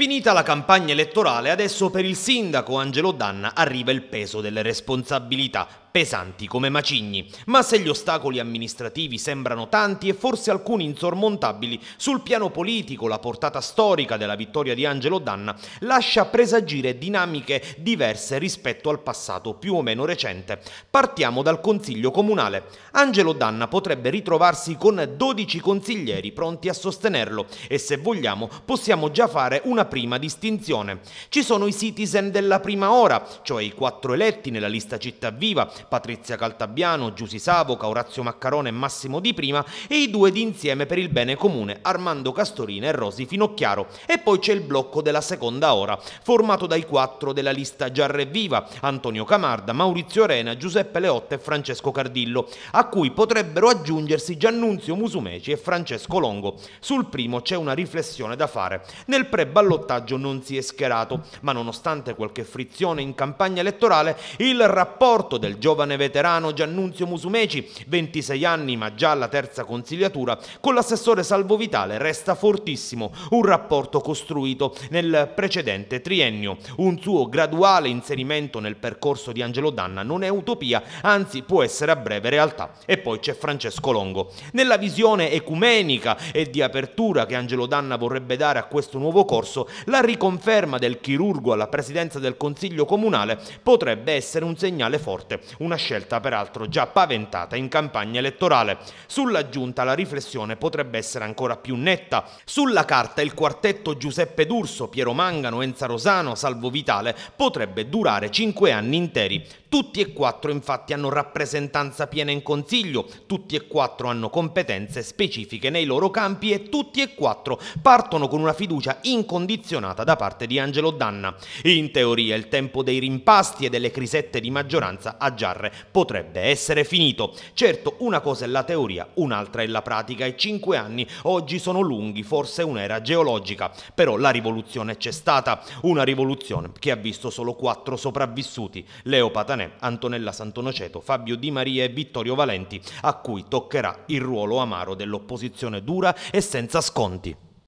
Finita la campagna elettorale, adesso per il sindaco Angelo Danna arriva il peso delle responsabilità pesanti come macigni, ma se gli ostacoli amministrativi sembrano tanti e forse alcuni insormontabili, sul piano politico la portata storica della vittoria di Angelo Danna lascia presagire dinamiche diverse rispetto al passato più o meno recente. Partiamo dal Consiglio Comunale. Angelo Danna potrebbe ritrovarsi con 12 consiglieri pronti a sostenerlo e se vogliamo possiamo già fare una prima distinzione. Ci sono i citizen della prima ora, cioè i quattro eletti nella lista Città Viva Patrizia Caltabiano, Giusi Savoca, Orazio Maccarone e Massimo Di Prima e i due di Insieme per il Bene Comune, Armando Castorina e Rosi Finocchiaro. E poi c'è il blocco della seconda ora, formato dai quattro della lista Giarre Viva, Antonio Camarda, Maurizio Arena, Giuseppe Leotta e Francesco Cardillo, a cui potrebbero aggiungersi Giannunzio Musumeci e Francesco Longo. Sul primo c'è una riflessione da fare. Nel pre-ballottaggio non si è schierato, ma nonostante qualche frizione in campagna elettorale, il rapporto del giorno giovane veterano Giannunzio Musumeci, 26 anni ma già alla terza consigliatura, con l'assessore Salvo Vitale resta fortissimo un rapporto costruito nel precedente triennio. Un suo graduale inserimento nel percorso di Angelo Danna non è utopia, anzi può essere a breve realtà. E poi c'è Francesco Longo. Nella visione ecumenica e di apertura che Angelo Danna vorrebbe dare a questo nuovo corso, la riconferma del chirurgo alla presidenza del Consiglio Comunale potrebbe essere un segnale forte, una scelta peraltro già paventata in campagna elettorale. Sulla giunta la riflessione potrebbe essere ancora più netta. Sulla carta il quartetto Giuseppe D'Urso, Piero Mangano, Enza Rosano, Salvo Vitale potrebbe durare cinque anni interi. Tutti e quattro infatti hanno rappresentanza piena in consiglio, tutti e quattro hanno competenze specifiche nei loro campi e tutti e quattro partono con una fiducia incondizionata da parte di Angelo Danna. In teoria il tempo dei rimpasti e delle crisette di maggioranza ha già giarre. Potrebbe essere finito. Certo, una cosa è la teoria, un'altra è la pratica e cinque anni oggi sono lunghi, forse un'era geologica. Però la rivoluzione c'è stata, una rivoluzione che ha visto solo quattro sopravvissuti, Leo Patanè, Antonella Santonoceto, Fabio Di Maria e Vittorio Valenti, a cui toccherà il ruolo amaro dell'opposizione dura e senza sconti.